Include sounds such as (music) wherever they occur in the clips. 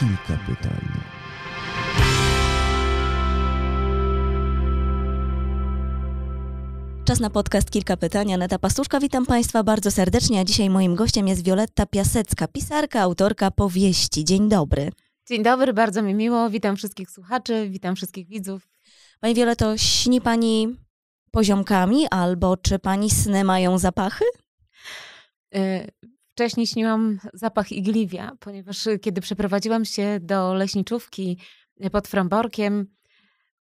kilka pytań. Czas na podcast Kilka Pytań. Aneta Pastuszka, witam Państwa bardzo serdecznie, a dzisiaj moim gościem jest Wioletta Piasecka, pisarka, autorka powieści. Dzień dobry. Dzień dobry, bardzo mi miło. Witam wszystkich słuchaczy, witam wszystkich widzów. Pani Wioleto, śni Pani poziomkami albo czy Pani sny mają zapachy? Y, wcześniej śniłam zapach igliwia, ponieważ y, kiedy przeprowadziłam się do leśniczówki y, pod Framborkiem,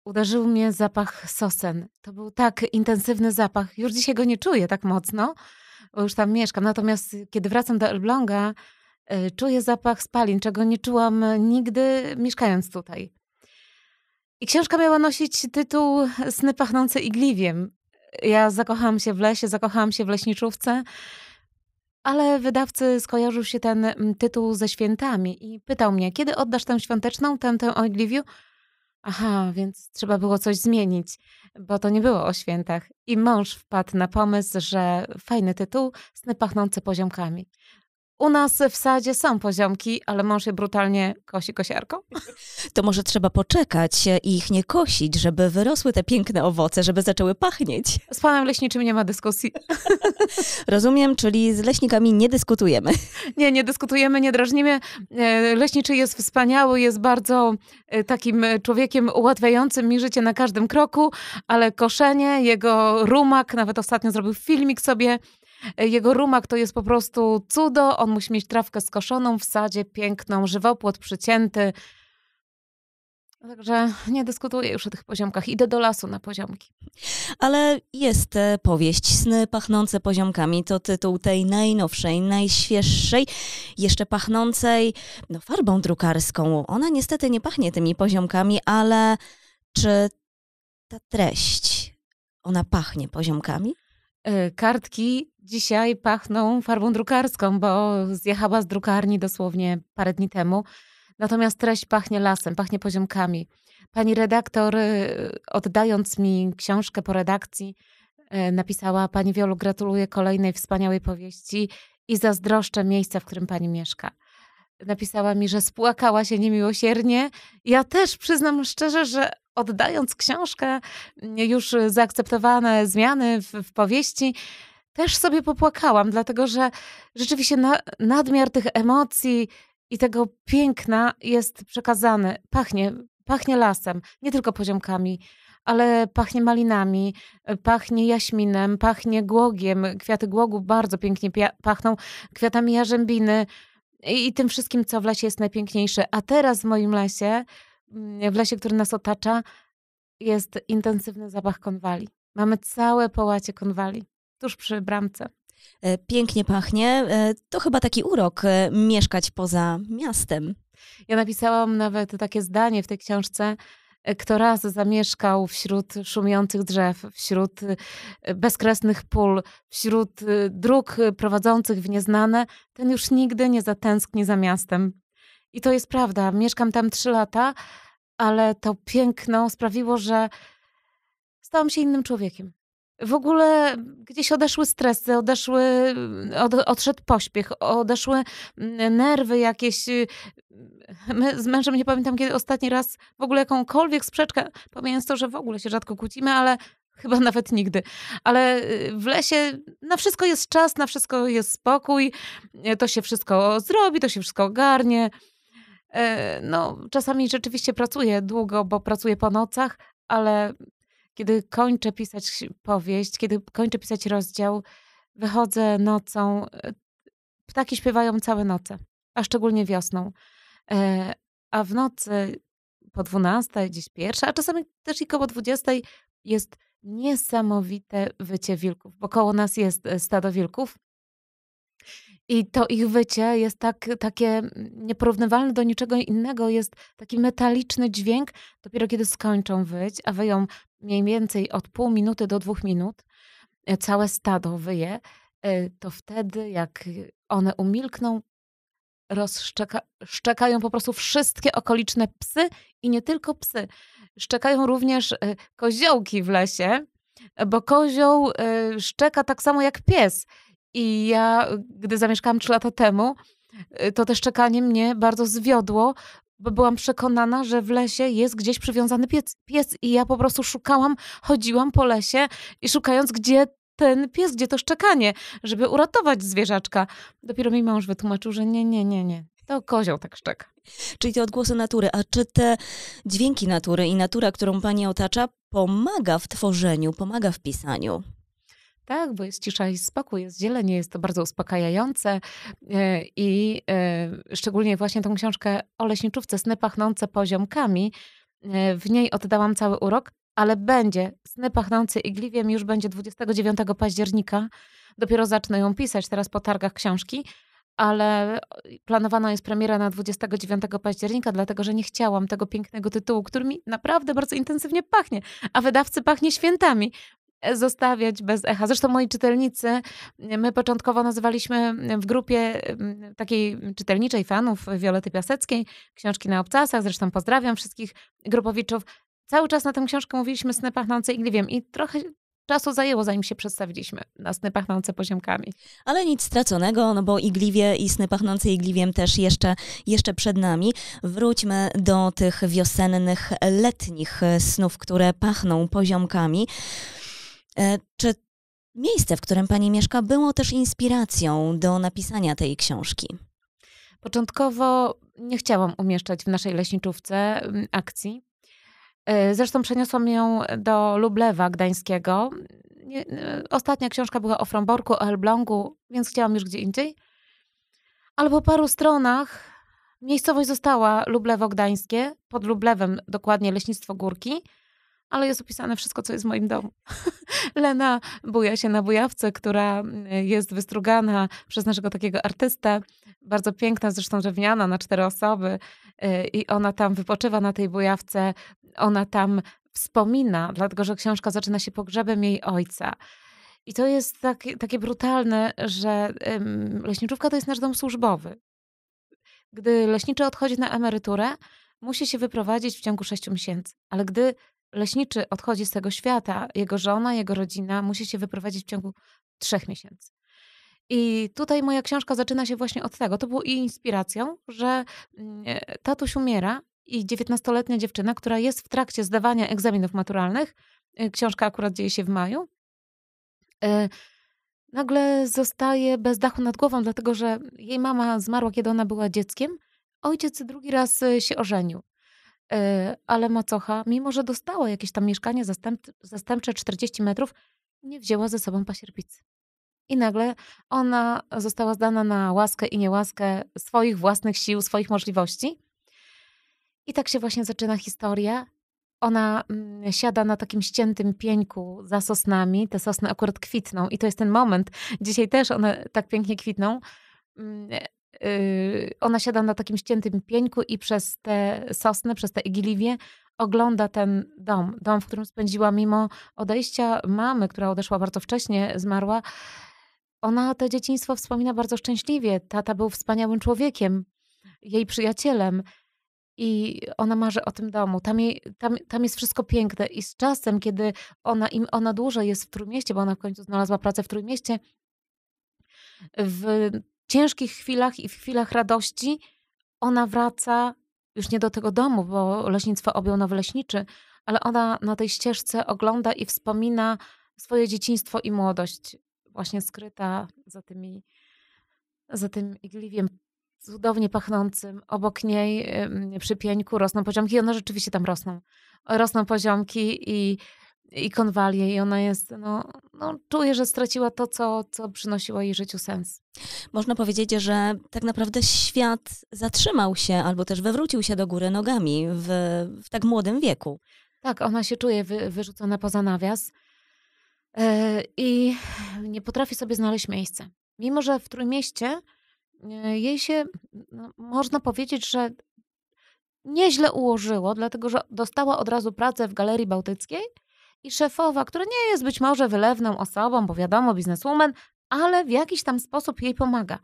uderzył mnie zapach sosen. To był tak intensywny zapach. Już dzisiaj go nie czuję tak mocno, bo już tam mieszkam. Natomiast y, kiedy wracam do Elbląga, czuję zapach spalin, czego nie czułam nigdy mieszkając tutaj. I książka miała nosić tytuł Sny pachnące igliwiem. Ja zakochałam się w lesie, zakochałam się w leśniczówce ale wydawcy skojarzył się ten mm, tytuł ze świętami i pytał mnie, kiedy oddasz tę świąteczną, tę o Liviu? Aha, więc trzeba było coś zmienić, bo to nie było o świętach. I mąż wpadł na pomysł, że fajny tytuł, sny pachnące poziomkami. U nas w sadzie są poziomki, ale mąż je brutalnie kosi kosiarką. To może trzeba poczekać i ich nie kosić, żeby wyrosły te piękne owoce, żeby zaczęły pachnieć. Z panem leśniczym nie ma dyskusji. (laughs) Rozumiem, czyli z leśnikami nie dyskutujemy. Nie, nie dyskutujemy, nie drażnimy. E, leśniczy jest wspaniały, jest bardzo e, takim człowiekiem ułatwiającym mi życie na każdym kroku, ale koszenie, jego rumak, nawet ostatnio zrobił filmik sobie E, jego rumak to jest po prostu cudo. On musi mieć trawkę skoszoną w sadzie, piękną, żywopłot przycięty. Także nie dyskutuję już o tych poziomkach. Idę do lasu na poziomki. Ale jest e, powieść Sny pachnące poziomkami. To tytuł tej najnowszej, najświeższej, jeszcze pachnącej no, farbą drukarską. Ona niestety nie pachnie tymi poziomkami, ale czy ta treść, ona pachnie poziomkami? E, kartki dzisiaj pachną farbą drukarską, bo zjechała z drukarni dosłownie parę dni temu. Natomiast treść pachnie lasem, pachnie poziomkami. Pani redaktor, y, oddając mi książkę po redakcji, y, napisała: Pani Wiolu, gratuluję kolejnej wspaniałej powieści i zazdroszczę miejsca, w którym pani mieszka. Napisała mi, że spłakała się niemiłosiernie. Ja też przyznam szczerze, że oddając książkę, y, już zaakceptowane zmiany w, w powieści, też sobie popłakałam, dlatego że rzeczywiście na, nadmiar tych emocji i tego piękna jest przekazany. Pachnie, pachnie lasem, nie tylko poziomkami, ale pachnie malinami, pachnie jaśminem, pachnie głogiem. Kwiaty głogu bardzo pięknie pachną, kwiatami jarzębiny i, i tym wszystkim, co w lesie jest najpiękniejsze. A teraz w moim lesie, mm, w lesie, który nas otacza, jest intensywny zapach konwali. Mamy całe połacie konwali tuż przy bramce. E, pięknie pachnie. E, to chyba taki urok e, mieszkać poza miastem. Ja napisałam nawet takie zdanie w tej książce, kto raz zamieszkał wśród szumiących drzew, wśród bezkresnych pól, wśród dróg prowadzących w nieznane, ten już nigdy nie zatęskni za miastem. I to jest prawda. Mieszkam tam trzy lata, ale to piękno sprawiło, że stałam się innym człowiekiem w ogóle gdzieś odeszły stresy, odeszły, od, odszedł pośpiech, odeszły mm, nerwy jakieś. My z mężem nie pamiętam, kiedy ostatni raz w ogóle jakąkolwiek sprzeczkę, pomijając to, że w ogóle się rzadko kłócimy, ale chyba (laughs) nawet nigdy. Ale y, w lesie na wszystko jest czas, na wszystko jest spokój, y, to się wszystko zrobi, to się wszystko ogarnie. E, no, czasami rzeczywiście pracuję długo, bo pracuję po nocach, ale kiedy kończę pisać powieść, kiedy kończę pisać rozdział, wychodzę nocą. E, ptaki śpiewają całe noce, a szczególnie wiosną. E, a w nocy po 12, gdzieś pierwsza, a czasami też i koło 20 jest niesamowite wycie wilków, bo koło nas jest e, stado wilków. I to ich wycie jest tak, takie nieporównywalne do niczego innego. Jest taki metaliczny dźwięk. Dopiero kiedy skończą wyć, a wyją mniej więcej od pół minuty do dwóch minut e, całe stado wyje, e, to wtedy jak e, one umilkną, rozszczekają po prostu wszystkie okoliczne psy i nie tylko psy. Szczekają również koziołki w lesie, bo kozioł szczeka tak samo jak pies. I ja, gdy zamieszkałam trzy lata temu, to też szczekanie mnie bardzo zwiodło, bo byłam przekonana, że w lesie jest gdzieś przywiązany pies, pies i ja po prostu szukałam, chodziłam po lesie i szukając, gdzie ten pies, gdzie to szczekanie, żeby uratować zwierzaczka. Dopiero mi mąż wytłumaczył, że nie, nie, nie, nie. To kozioł tak szczeka. Czyli te odgłosy natury. A czy te dźwięki natury i natura, którą pani otacza, pomaga w tworzeniu, pomaga w pisaniu? Tak, bo jest cisza i spokój, jest zielenie, jest to bardzo uspokajające e, i e, szczególnie właśnie tą książkę o leśniczówce Sny pachnące poziomkami, e, w niej oddałam cały urok, ale będzie Sny pachnące igliwiem już będzie 29 października. Dopiero zacznę ją pisać teraz po targach książki, ale planowana jest premiera na 29 października, dlatego że nie chciałam tego pięknego tytułu, który mi naprawdę bardzo intensywnie pachnie, a wydawcy pachnie świętami, zostawiać bez echa. Zresztą moi czytelnicy, my początkowo nazywaliśmy w grupie mm, takiej czytelniczej fanów Wiolety Piaseckiej, książki na obcasach, zresztą pozdrawiam wszystkich grupowiczów. Cały czas na tę książkę mówiliśmy Sny pachnące igliwiem i trochę czasu zajęło, zanim się przedstawiliśmy na sny pachnące poziomkami. Ale nic straconego, no bo igliwie i sny pachnące igliwiem też jeszcze, jeszcze przed nami. Wróćmy do tych wiosennych, letnich snów, które pachną poziomkami. E, czy miejsce, w którym pani mieszka, było też inspiracją do napisania tej książki? Początkowo nie chciałam umieszczać w naszej leśniczówce mm, akcji. E, zresztą przeniosłam ją do Lublewa Gdańskiego. E, ostatnia książka była o Fromborku, o Elblągu, więc chciałam już gdzie indziej. Ale po paru stronach miejscowość została Lublewo Gdańskie, pod Lublewem dokładnie Leśnictwo Górki – ale jest opisane wszystko, co jest w moim domu. (laughs) Lena buja się na bujawce, która mm, jest wystrugana przez naszego takiego artystę, bardzo piękna, zresztą drewniana na cztery osoby y, i ona tam wypoczywa na tej bujawce, ona tam wspomina, dlatego że książka zaczyna się pogrzebem jej ojca. I to jest takie, takie brutalne, że leśniczówka to jest nasz dom służbowy. Gdy leśniczy odchodzi na emeryturę, musi się wyprowadzić w ciągu sześciu miesięcy. Ale gdy leśniczy odchodzi z tego świata, jego żona, jego rodzina musi się wyprowadzić w ciągu trzech miesięcy. I tutaj moja książka zaczyna się właśnie od tego. To było i inspiracją, że mm, e, tatuś umiera i 19-letnia dziewczyna, która jest w trakcie zdawania egzaminów maturalnych, e, książka akurat dzieje się w maju, e, nagle zostaje bez dachu nad głową, dlatego że jej mama zmarła, kiedy ona była dzieckiem. Ojciec drugi raz się ożenił. E, ale macocha, mimo że dostała jakieś tam mieszkanie zastęp, zastępcze 40 metrów, nie wzięła ze sobą pasierbicy. I nagle ona została zdana na łaskę i niełaskę swoich własnych sił, swoich możliwości. I tak się właśnie zaczyna historia. Ona mm, siada na takim ściętym pieńku za sosnami. Te sosny akurat kwitną, i to jest ten moment. Dzisiaj też one tak pięknie kwitną. Mm, Y, ona siada na takim ściętym pieńku i przez te sosny, przez te igiliwie ogląda ten dom. Dom, w którym spędziła mimo odejścia mamy, która odeszła bardzo wcześnie, zmarła. Ona to dzieciństwo wspomina bardzo szczęśliwie. Tata był wspaniałym człowiekiem, jej przyjacielem. I ona marzy o tym domu. Tam, jej, tam, tam jest wszystko piękne. I z czasem, kiedy ona, im ona dłużej jest w Trójmieście, bo ona w końcu znalazła pracę w Trójmieście, w ciężkich chwilach i w chwilach radości ona wraca już nie do tego domu, bo leśnictwo objął nowy leśniczy, ale ona na tej ścieżce ogląda i wspomina swoje dzieciństwo i młodość, właśnie skryta za tymi, za tym igliwiem cudownie pachnącym. Obok niej przy pieńku rosną poziomki i one rzeczywiście tam rosną. Rosną poziomki i i konwalię i ona jest, no, no czuję, że straciła to, co, co przynosiło jej życiu sens. Można powiedzieć, że tak naprawdę świat zatrzymał się albo też wywrócił się do góry nogami w, w tak młodym wieku. Tak, ona się czuje wy, wyrzucona poza nawias yy, i nie potrafi sobie znaleźć miejsca. Mimo, że w Trójmieście e, jej się, no, można powiedzieć, że nieźle ułożyło, dlatego że dostała od razu pracę w Galerii Bałtyckiej – i szefowa, która nie jest być może wylewną osobą, bo wiadomo, bizneswoman, ale w jakiś tam sposób jej pomaga.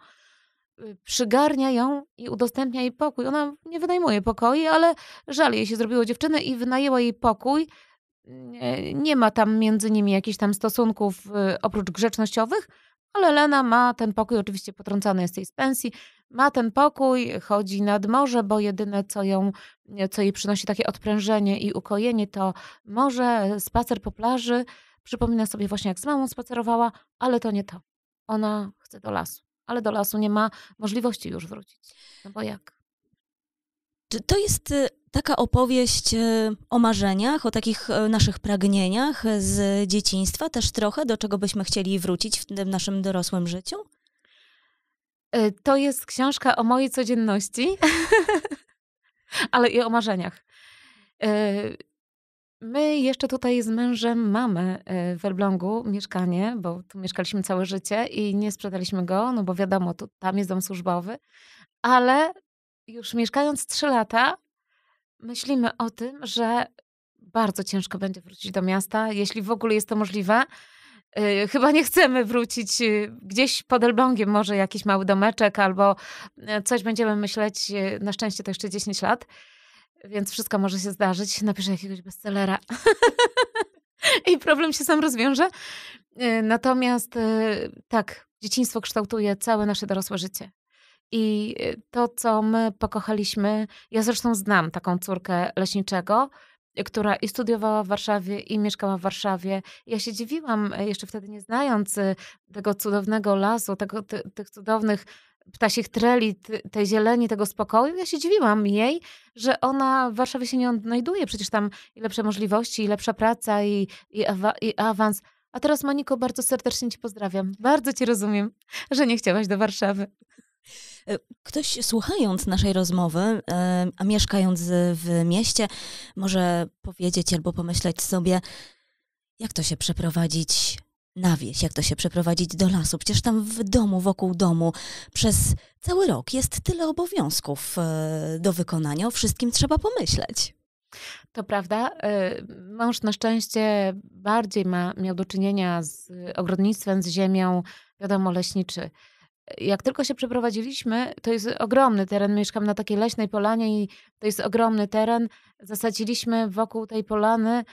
Y, przygarnia ją i udostępnia jej pokój. Ona nie wynajmuje pokoi, ale żal jej się zrobiło dziewczyny i wynajęła jej pokój. Nie ma tam między nimi jakichś tam stosunków y, oprócz grzecznościowych, ale Lena ma ten pokój oczywiście potrącany jest tej z pensji, ma ten pokój, chodzi nad morze, bo jedyne, co, ją, co jej przynosi takie odprężenie i ukojenie, to morze, spacer po plaży. Przypomina sobie właśnie, jak z mamą spacerowała, ale to nie to. Ona chce do lasu, ale do lasu nie ma możliwości już wrócić. No bo jak? Czy to jest y, taka opowieść y, o marzeniach, o takich y, naszych pragnieniach z dzieciństwa, też trochę, do czego byśmy chcieli wrócić w tym naszym dorosłym życiu? Y, to jest książka o mojej codzienności, (laughs) ale i o marzeniach. Y, my jeszcze tutaj z mężem mamy y, w Elblągu mieszkanie, bo tu mieszkaliśmy całe życie i nie sprzedaliśmy go, no bo wiadomo, tu, tam jest dom służbowy, ale już mieszkając trzy lata, myślimy o tym, że bardzo ciężko będzie wrócić do miasta, jeśli w ogóle jest to możliwe, Y, chyba nie chcemy wrócić y, gdzieś pod Elblągiem, może jakiś mały domeczek albo y, coś będziemy myśleć. Na szczęście to jeszcze 10 lat, więc wszystko może się zdarzyć. Napiszę jakiegoś bestsellera (laughs) i problem się sam rozwiąże. Natomiast tak, dzieciństwo kształtuje całe nasze dorosłe życie. I to, co my pokochaliśmy, ja zresztą znam taką córkę leśniczego, która i studiowała w Warszawie, i mieszkała w Warszawie. Ja się dziwiłam, e, jeszcze wtedy nie znając e, tego cudownego lasu, tego, ty, tych cudownych ptasich treli, tej zieleni, tego spokoju. Ja się dziwiłam jej, że ona w Warszawie się nie odnajduje. Przecież tam i lepsze możliwości, i lepsza praca, i, i, awa, i awans. A teraz, Moniko, bardzo serdecznie Ci pozdrawiam. Bardzo Ci rozumiem, że nie chciałaś do Warszawy. E, ktoś słuchając naszej rozmowy, e, a mieszkając w mieście, może powiedzieć albo pomyśleć sobie, jak to się przeprowadzić na wieś, jak to się przeprowadzić do lasu. Przecież tam w domu, wokół domu przez cały rok jest tyle obowiązków e, do wykonania, o wszystkim trzeba pomyśleć. To prawda. Mąż na szczęście bardziej ma, miał do czynienia z ogrodnictwem, z ziemią, wiadomo, leśniczy jak tylko się przeprowadziliśmy, to jest ogromny teren. Mieszkam na takiej leśnej polanie i to jest ogromny teren. Zasadziliśmy wokół tej polany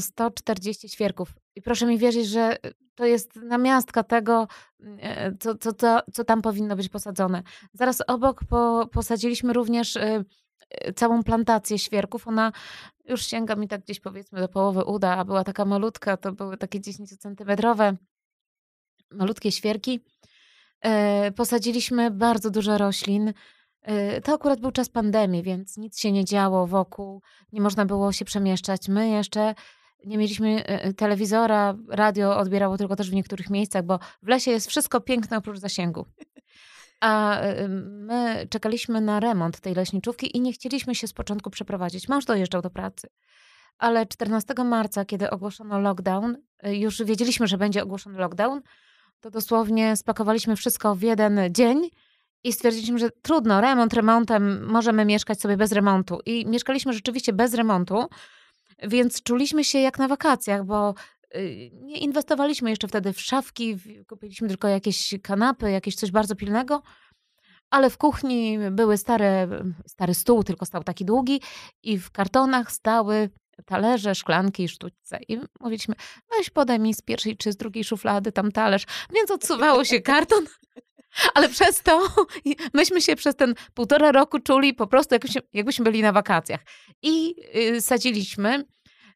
140 e, świerków. I proszę mi wierzyć, że e, to jest namiastka tego, e, co, co, co, co tam powinno być posadzone. Zaraz obok po, posadziliśmy również całą plantację świerków. Ona już sięga mi tak gdzieś powiedzmy do połowy uda, a była taka malutka, to były takie 10 centymetrowe malutkie świerki. E, posadziliśmy bardzo dużo roślin. E, to akurat był czas pandemii, więc nic się nie działo wokół, nie można było się przemieszczać. My jeszcze nie mieliśmy e, telewizora, radio odbierało tylko też w niektórych miejscach, bo w lesie jest wszystko piękne oprócz zasięgu. A my czekaliśmy na remont tej leśniczówki i nie chcieliśmy się z początku przeprowadzić. Mąż dojeżdżał do pracy. Ale 14 marca, kiedy ogłoszono lockdown, już wiedzieliśmy, że będzie ogłoszony lockdown, to dosłownie spakowaliśmy wszystko w jeden dzień i stwierdziliśmy, że trudno, remont remontem, możemy mieszkać sobie bez remontu. I mieszkaliśmy rzeczywiście bez remontu, więc czuliśmy się jak na wakacjach, bo y, nie inwestowaliśmy jeszcze wtedy w szafki, kupiliśmy tylko jakieś kanapy, jakieś coś bardzo pilnego. Ale w kuchni były stare, stary stół, tylko stał taki długi, i w kartonach stały talerze, szklanki i sztućce. I mówiliśmy, weź podaj mi z pierwszej czy z drugiej szuflady tam talerz. Więc odsuwało się karton. (laughs) Ale przez to myśmy się przez ten półtora roku czuli po prostu jakbyśmy, jakbyśmy byli na wakacjach. I yy, sadziliśmy.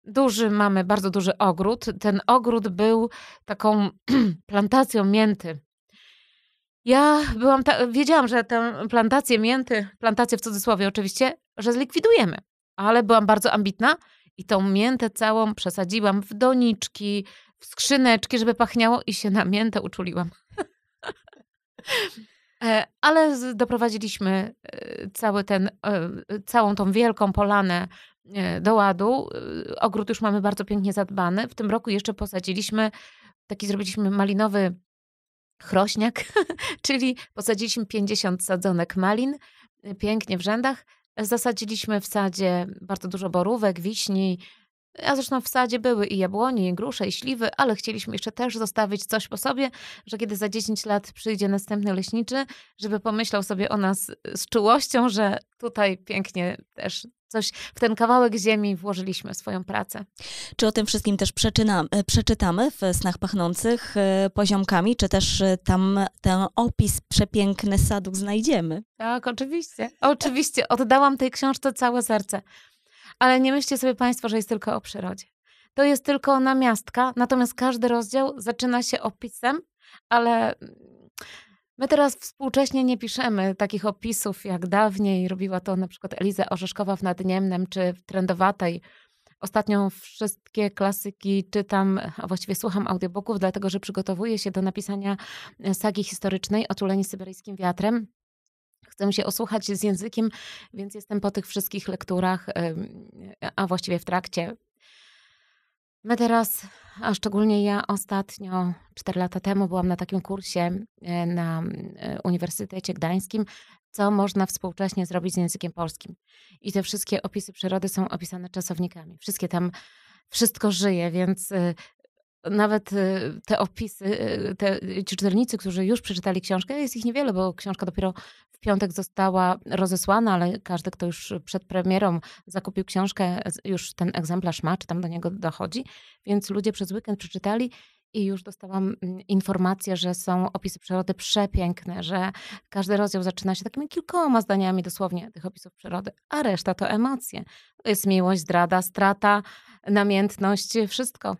Duży, mamy bardzo duży ogród. Ten ogród był taką (clears throat) plantacją mięty. Ja byłam ta, wiedziałam, że tę plantację mięty, plantację w cudzysłowie oczywiście, że zlikwidujemy. Ale byłam bardzo ambitna i tą miętę całą przesadziłam w doniczki, w skrzyneczki, żeby pachniało i się na miętę uczuliłam. E, ale doprowadziliśmy e, cały ten, e, całą tą wielką polanę do ładu. Ogród już mamy bardzo pięknie zadbany. W tym roku jeszcze posadziliśmy, taki zrobiliśmy malinowy chrośniak, (laughs) czyli posadziliśmy 50 sadzonek malin, pięknie w rzędach. Zasadziliśmy w sadzie bardzo dużo borówek, wiśni, a zresztą w sadzie były i jabłonie, i grusze, i śliwy, ale chcieliśmy jeszcze też zostawić coś po sobie, że kiedy za 10 lat przyjdzie następny leśniczy, żeby pomyślał sobie o nas z czułością, że tutaj pięknie też coś w ten kawałek ziemi włożyliśmy swoją pracę. Czy o tym wszystkim też e, przeczytamy w Snach Pachnących e, poziomkami, czy też e, tam ten opis przepiękny sadu znajdziemy? Tak, oczywiście. Oczywiście, oddałam tej książce całe serce. Ale nie myślcie sobie Państwo, że jest tylko o przyrodzie. To jest tylko namiastka, natomiast każdy rozdział zaczyna się opisem, ale My teraz współcześnie nie piszemy takich opisów, jak dawniej robiła to na przykład Eliza Orzeszkowa w Nadniemnem czy w Trendowatej. Ostatnio wszystkie klasyki czytam, a właściwie słucham audiobooków, dlatego że przygotowuję się do napisania e, sagi historycznej Otuleni syberyjskim wiatrem. Chcę się osłuchać z językiem, więc jestem po tych wszystkich lekturach, a właściwie w trakcie My no teraz, a szczególnie ja ostatnio, 4 lata temu, byłam na takim kursie e, na e, Uniwersytecie Gdańskim, co można współcześnie zrobić z językiem polskim. I te wszystkie opisy przyrody są opisane czasownikami. Wszystkie tam, wszystko żyje, więc e, nawet y, te opisy, y, te y, ci czytelnicy, którzy już przeczytali książkę, jest ich niewiele, bo książka dopiero w piątek została rozesłana, ale każdy, kto już przed premierą zakupił książkę, już ten egzemplarz ma, czy tam do niego dochodzi, więc ludzie przez weekend przeczytali i już dostałam mm, informację, że są opisy przyrody przepiękne, że każdy rozdział zaczyna się takimi kilkoma zdaniami dosłownie tych opisów przyrody, a reszta to emocje. jest miłość, zdrada, strata, namiętność, wszystko.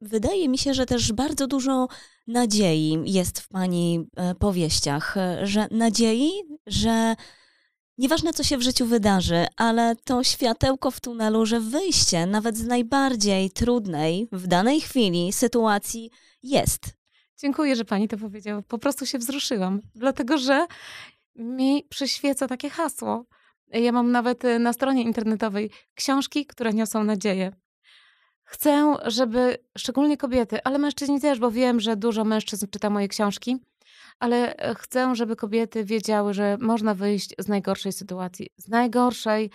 Wydaje mi się, że też bardzo dużo nadziei jest w Pani e, powieściach, e, że nadziei, że nieważne co się w życiu wydarzy, ale to światełko w tunelu, że wyjście nawet z najbardziej trudnej w danej chwili sytuacji jest. Dziękuję, że Pani to powiedziała. Po prostu się wzruszyłam, dlatego że mi przyświeca takie hasło. Ja mam nawet e, na stronie internetowej książki, które niosą nadzieję. Chcę, żeby szczególnie kobiety, ale mężczyźni też, bo wiem, że dużo mężczyzn czyta moje książki, ale e, chcę, żeby kobiety wiedziały, że można wyjść z najgorszej sytuacji, z najgorszej,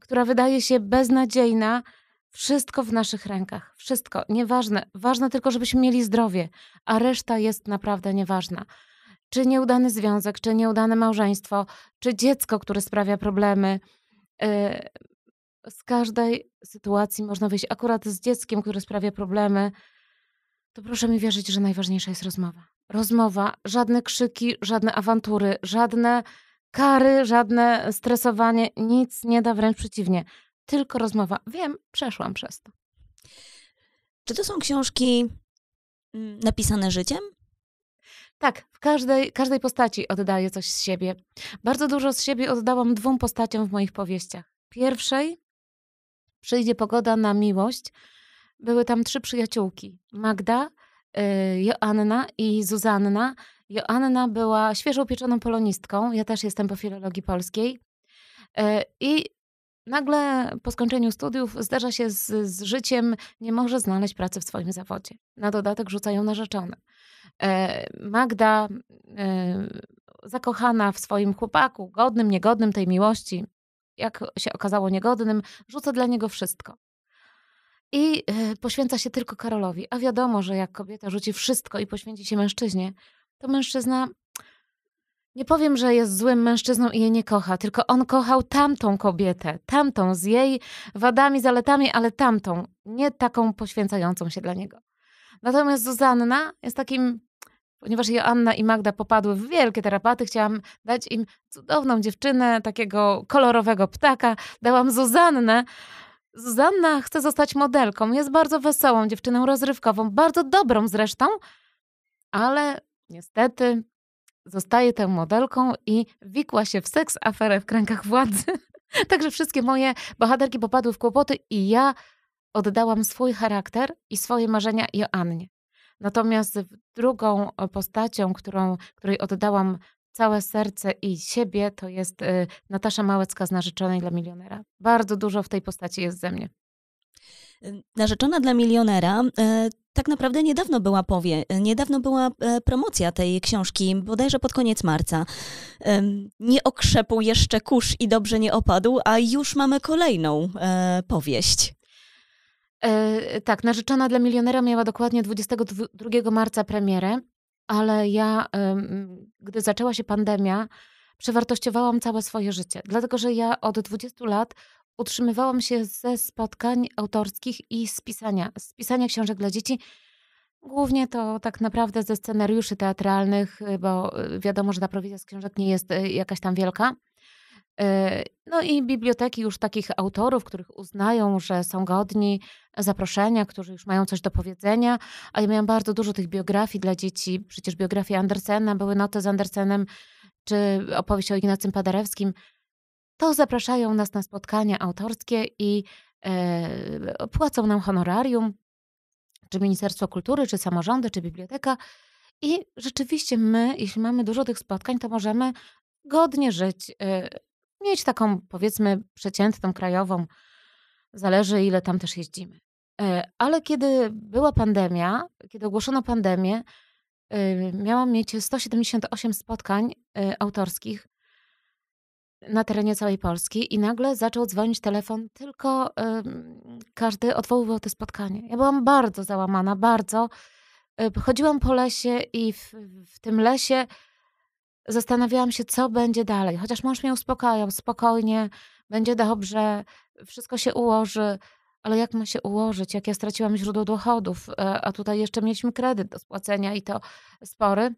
która wydaje się beznadziejna. Wszystko w naszych rękach, wszystko, nieważne. Ważne tylko, żebyśmy mieli zdrowie, a reszta jest naprawdę nieważna. Czy nieudany związek, czy nieudane małżeństwo, czy dziecko, które sprawia problemy, e, z każdej sytuacji można wyjść. Akurat z dzieckiem, które sprawia problemy, to proszę mi wierzyć, że najważniejsza jest rozmowa. Rozmowa, żadne krzyki, żadne awantury, żadne kary, żadne stresowanie, nic nie da, wręcz przeciwnie. Tylko rozmowa. Wiem, przeszłam przez to. Czy to są książki mm, napisane życiem? Tak, w każdej, każdej postaci oddaję coś z siebie. Bardzo dużo z siebie oddałam dwóm postaciom w moich powieściach. Pierwszej, przyjdzie pogoda na miłość, były tam trzy przyjaciółki: Magda, y, Joanna i Zuzanna. Joanna była świeżo upieczoną polonistką. Ja też jestem po filologii polskiej. Y, I nagle po skończeniu studiów zdarza się z, z życiem, nie może znaleźć pracy w swoim zawodzie. Na dodatek rzucają narzeczone. Y, Magda, zakochana w swoim chłopaku, godnym, niegodnym tej miłości, jak się okazało niegodnym, rzuca dla niego wszystko. I e, poświęca się tylko Karolowi. A wiadomo, że jak kobieta rzuci wszystko i poświęci się mężczyźnie, to mężczyzna nie powiem, że jest złym mężczyzną i jej nie kocha, tylko on kochał tamtą kobietę, tamtą z jej wadami, zaletami, ale tamtą, nie taką poświęcającą się dla niego. Natomiast Zuzanna jest takim ponieważ Joanna i Magda popadły w wielkie terapaty, chciałam dać im cudowną dziewczynę, takiego kolorowego ptaka. Dałam Zuzannę. Zuzanna chce zostać modelką, jest bardzo wesołą dziewczyną rozrywkową, bardzo dobrą zresztą, ale niestety zostaje tę modelką i wikła się w seks aferę w kręgach władzy. (laughs) Także wszystkie moje bohaterki popadły w kłopoty i ja oddałam swój charakter i swoje marzenia Joannie. Natomiast drugą e, postacią, którą, której oddałam całe serce i siebie, to jest e, Natasza Małecka z Narzeczonej dla Milionera. Bardzo dużo w tej postaci jest ze mnie. Narzeczona dla milionera. E, tak naprawdę niedawno była powie, niedawno była promocja tej książki, bodajże pod koniec marca. Nie okrzepł jeszcze kurz i dobrze nie opadł, a już mamy kolejną powieść. E, tak, Narzeczona dla milionera miała dokładnie 22 marca premierę, ale ja, gdy zaczęła się pandemia, przewartościowałam całe swoje życie. Dlatego, że ja od 20 lat utrzymywałam się ze spotkań autorskich i z pisania, z pisania książek dla dzieci. Głównie to tak naprawdę ze scenariuszy teatralnych, bo e, wiadomo, że ta prowizja z książek nie jest e, jakaś tam wielka. E, no i biblioteki już takich autorów, których uznają, że są godni zaproszenia, którzy już mają coś do powiedzenia. A ja miałam bardzo dużo tych biografii dla dzieci. Przecież biografie Andersena, były noty z Andersenem, czy opowieść o Ignacym Paderewskim. To zapraszają nas na spotkania autorskie i e, płacą nam honorarium, czy Ministerstwo Kultury, czy samorządy, czy biblioteka. I rzeczywiście my, jeśli mamy dużo tych spotkań, to możemy godnie żyć, e, mieć taką, powiedzmy, przeciętną, krajową. Zależy, ile tam też jeździmy. E, ale kiedy była pandemia, kiedy ogłoszono pandemię, e, miałam mieć 178 spotkań e, autorskich na terenie całej Polski i nagle zaczął dzwonić telefon, tylko każdy odwoływał to spotkanie. Ja byłam bardzo załamana, bardzo. Chodziłam po lesie i w, w tym lesie zastanawiałam się, co będzie dalej. Chociaż mąż mnie uspokajał, spokojnie, będzie dobrze, wszystko się ułoży. Ale jak ma się ułożyć, jak ja straciłam źródło dochodów, e, a tutaj jeszcze mieliśmy kredyt do spłacenia i to spory.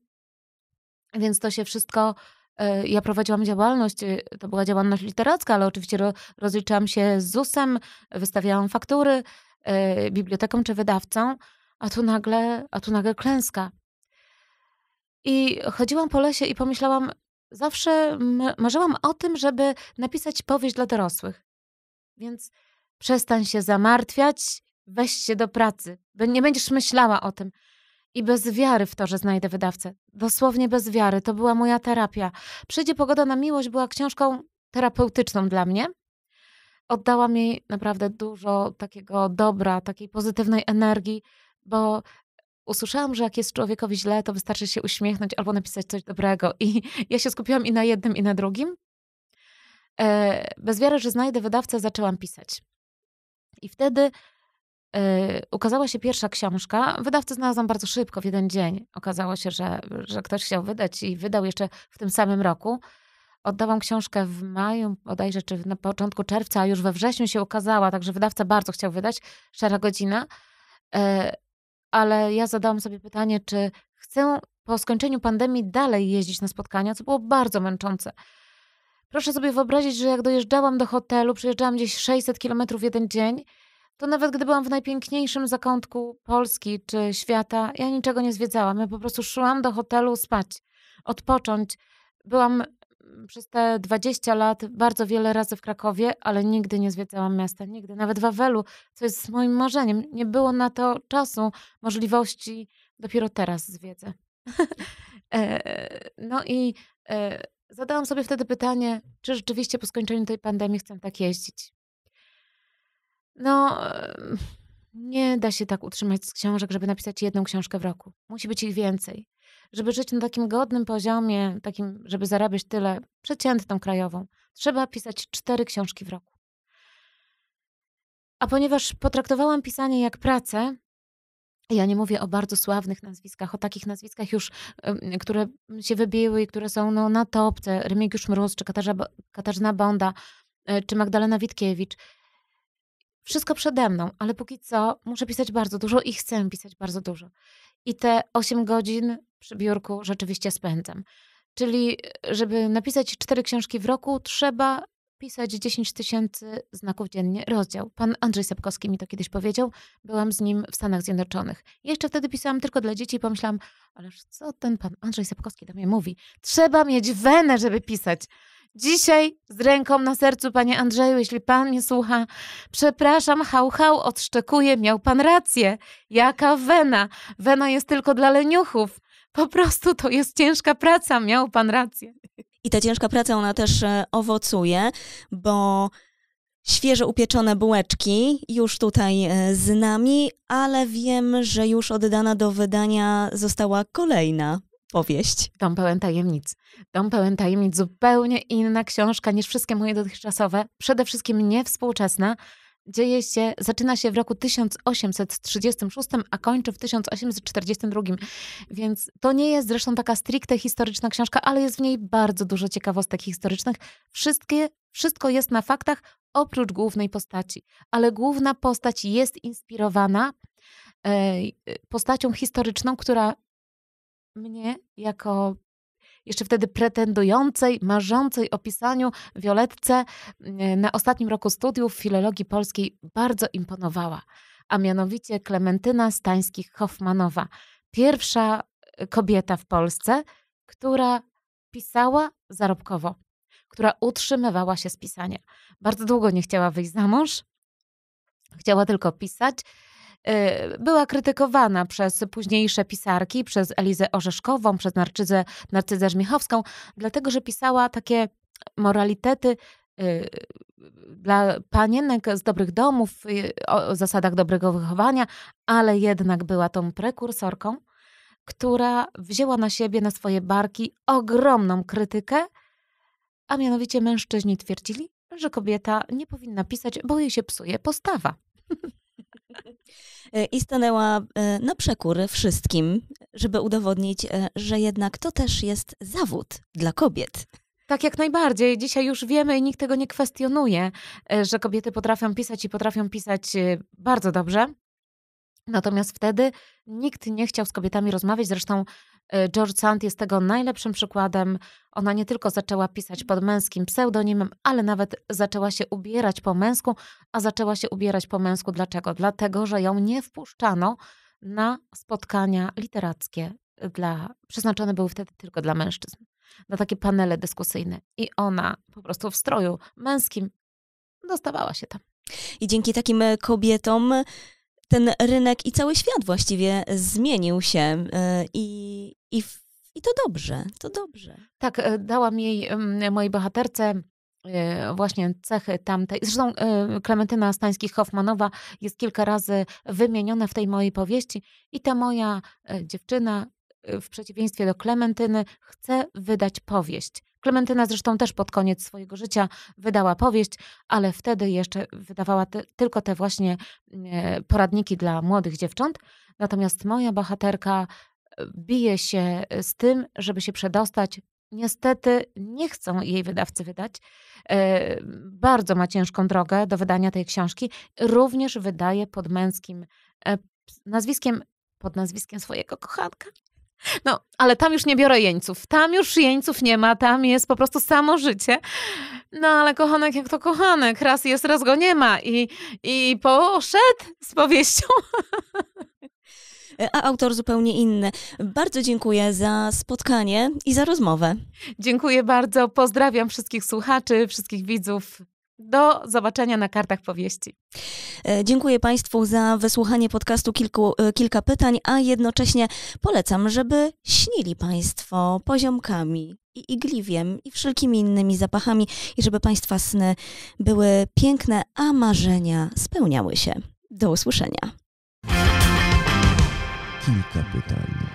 Więc to się wszystko. E, ja prowadziłam działalność, e, to była działalność literacka, ale oczywiście rozliczałam się z ZUS-em, wystawiałam faktury biblioteką czy wydawcą, a tu nagle, a tu nagle klęska. I chodziłam po lesie i pomyślałam, zawsze marzyłam o tym, żeby napisać powieść dla dorosłych. Więc przestań się zamartwiać, weź się do pracy. Nie będziesz myślała o tym. I bez wiary w to, że znajdę wydawcę. Dosłownie bez wiary. To była moja terapia. Przyjdzie pogoda na miłość była książką terapeutyczną dla mnie. Oddała mi naprawdę dużo takiego dobra, takiej pozytywnej energii, bo usłyszałam, że jak jest człowiekowi źle, to wystarczy się uśmiechnąć albo napisać coś dobrego. I ja się skupiłam i na jednym, i na drugim. E, bez wiary, że znajdę wydawcę, zaczęłam pisać. I wtedy e, ukazała się pierwsza książka. Wydawcę znalazłam bardzo szybko, w jeden dzień. Okazało się, że, że ktoś chciał wydać i wydał jeszcze w tym samym roku. Oddałam książkę w maju, bodajże, czy na początku czerwca, a już we wrześniu się ukazała, także wydawca bardzo chciał wydać. Szara godzina. E, ale ja zadałam sobie pytanie, czy chcę po skończeniu pandemii dalej jeździć na spotkania, co było bardzo męczące. Proszę sobie wyobrazić, że jak dojeżdżałam do hotelu, przejeżdżałam gdzieś 600 km w jeden dzień, to nawet gdy byłam w najpiękniejszym zakątku Polski czy świata, ja niczego nie zwiedzałam. Ja po prostu szłam do hotelu spać, odpocząć. Byłam przez te 20 lat bardzo wiele razy w Krakowie, ale nigdy nie zwiedzałam miasta, nigdy, nawet w Wawelu, co jest moim marzeniem. Nie było na to czasu, możliwości, dopiero teraz zwiedzę. (laughs) E, no i e, zadałam sobie wtedy pytanie, czy rzeczywiście po skończeniu tej pandemii chcę tak jeździć. No, nie da się tak utrzymać z książek, żeby napisać jedną książkę w roku. Musi być ich więcej. Żeby żyć na takim godnym poziomie, takim, żeby zarabiać tyle, przeciętną krajową, trzeba pisać cztery książki w roku. A ponieważ potraktowałam pisanie jak pracę, ja nie mówię o bardzo sławnych nazwiskach, o takich nazwiskach już, które się wybiły i które są no, na topce. Remigiusz Mróz, czy Katarzyna Bonda, e, czy Magdalena Witkiewicz wszystko przede mną, ale póki co muszę pisać bardzo dużo i chcę pisać bardzo dużo. I te 8 godzin przy biurku rzeczywiście spędzam. Czyli, e, żeby napisać cztery książki w roku, trzeba pisać 10 tysięcy znaków dziennie rozdział. Pan Andrzej Sapkowski mi to kiedyś powiedział. Byłam z nim w Stanach Zjednoczonych. I jeszcze wtedy pisałam tylko dla dzieci i pomyślałam, ależ co ten pan Andrzej Sapkowski do mnie mówi? Trzeba mieć wenę, żeby pisać. Dzisiaj z ręką na sercu, panie Andrzeju, jeśli pan mnie słucha, przepraszam, hał, hał, odszczekuję, miał pan rację. Jaka wena? Wena jest tylko dla leniuchów. Po prostu to jest ciężka praca, miał pan rację. I ta ciężka praca, ona też e, owocuje, bo świeżo upieczone bułeczki już tutaj e, z nami, ale wiem, że już oddana do wydania została kolejna powieść. Dom pełen tajemnic. Dom pełen tajemnic, zupełnie inna książka niż wszystkie moje dotychczasowe, przede wszystkim niewspółczesna. Dzieje się, zaczyna się w roku 1836, a kończy w 1842. Więc to nie jest zresztą taka stricte historyczna książka, ale jest w niej bardzo dużo ciekawostek historycznych. Wszystkie, wszystko jest na faktach, oprócz głównej postaci. Ale główna postać jest inspirowana e, postacią historyczną, która mnie jako jeszcze wtedy pretendującej, marzącej o pisaniu Violetce e, na ostatnim roku studiów filologii polskiej bardzo imponowała, a mianowicie Klementyna Stańskich-Hoffmanowa, pierwsza e, kobieta w Polsce, która pisała zarobkowo, która utrzymywała się z pisania. Bardzo długo nie chciała wyjść za mąż, chciała tylko pisać Y, była krytykowana przez późniejsze pisarki, przez Elizę Orzeszkową, przez Narcyzę, Narcyzę Żmichowską, dlatego że pisała takie moralitety y, dla panienek z dobrych domów, y, o zasadach dobrego wychowania, ale jednak była tą prekursorką, która wzięła na siebie, na swoje barki ogromną krytykę, a mianowicie mężczyźni twierdzili, że kobieta nie powinna pisać, bo jej się psuje postawa. (laughs) (laughs) E, I stanęła e, na przekór wszystkim, żeby udowodnić, e, że jednak to też jest zawód dla kobiet. Tak, jak najbardziej. Dzisiaj już wiemy i nikt tego nie kwestionuje, że kobiety potrafią pisać i potrafią pisać bardzo dobrze. Natomiast wtedy nikt nie chciał z kobietami rozmawiać. Zresztą George Sand jest tego najlepszym przykładem. Ona nie tylko zaczęła pisać pod męskim pseudonimem, ale nawet zaczęła się ubierać po męsku. A zaczęła się ubierać po męsku dlaczego? Dlatego, że ją nie wpuszczano na spotkania literackie. Dla, przeznaczone były wtedy tylko dla mężczyzn, na takie panele dyskusyjne. I ona po prostu w stroju męskim dostawała się tam. I dzięki takim e, kobietom ten rynek i cały świat właściwie zmienił się e, i i, i to dobrze, to dobrze. Tak, e, dałam jej, mm, mojej bohaterce, e, właśnie cechy tamtej. Zresztą e, Klementyna Stańskich-Hoffmanowa jest kilka razy wymieniona w tej mojej powieści i ta moja dziewczyna, w przeciwieństwie do Klementyny, chce wydać powieść. Klementyna zresztą też pod koniec swojego życia wydała powieść, ale wtedy jeszcze wydawała te, tylko te właśnie poradniki dla młodych dziewcząt. Natomiast moja bohaterka bije się e, z tym, żeby się przedostać. Niestety nie chcą jej wydawcy wydać. E, bardzo ma ciężką drogę do wydania tej książki. Również wydaje pod męskim e, nazwiskiem, pod nazwiskiem swojego kochanka. No, ale tam już nie biorę jeńców. Tam już jeńców nie ma, tam jest po prostu samo życie. No, ale kochanek jak to kochanek. Raz jest, raz go nie ma. I, i poszedł z powieścią. (laughs) E, a autor zupełnie inny. Bardzo dziękuję za spotkanie i za rozmowę. Dziękuję bardzo. Pozdrawiam wszystkich słuchaczy, wszystkich widzów. Do zobaczenia na kartach powieści. E, dziękuję Państwu za wysłuchanie podcastu kilku, e, kilka pytań, a jednocześnie polecam, żeby śnili Państwo poziomkami i igliwiem i wszelkimi innymi zapachami i żeby Państwa sny były piękne, a marzenia spełniały się. Do usłyszenia. qui est